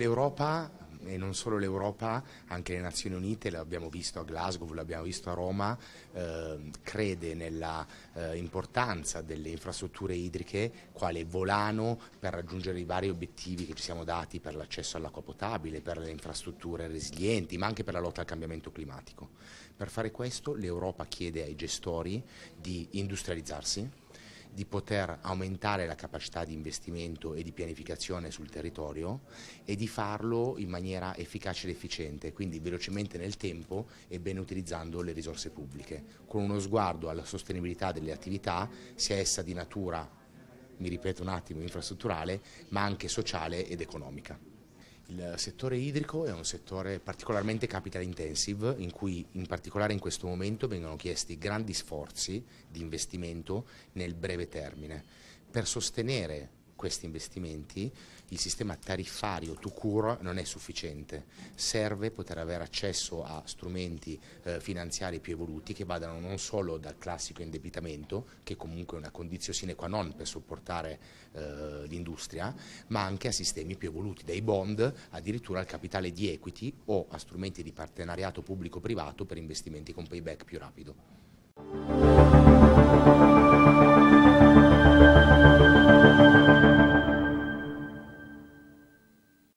L'Europa e non solo l'Europa, anche le Nazioni Unite, l'abbiamo visto a Glasgow, l'abbiamo visto a Roma, eh, crede nella eh, delle infrastrutture idriche quale volano per raggiungere i vari obiettivi che ci siamo dati per l'accesso all'acqua potabile, per le infrastrutture resilienti, ma anche per la lotta al cambiamento climatico. Per fare questo l'Europa chiede ai gestori di industrializzarsi, di poter aumentare la capacità di investimento e di pianificazione sul territorio e di farlo in maniera efficace ed efficiente, quindi velocemente nel tempo e ben utilizzando le risorse pubbliche, con uno sguardo alla sostenibilità delle attività, sia essa di natura, mi ripeto un attimo, infrastrutturale, ma anche sociale ed economica. Il settore idrico è un settore particolarmente capital intensive in cui in particolare in questo momento vengono chiesti grandi sforzi di investimento nel breve termine per sostenere questi investimenti, il sistema tariffario to cure non è sufficiente. Serve poter avere accesso a strumenti eh, finanziari più evoluti che vadano non solo dal classico indebitamento, che comunque è una condizione sine qua non per supportare eh, l'industria, ma anche a sistemi più evoluti, dai bond addirittura al capitale di equity o a strumenti di partenariato pubblico-privato per investimenti con payback più rapido.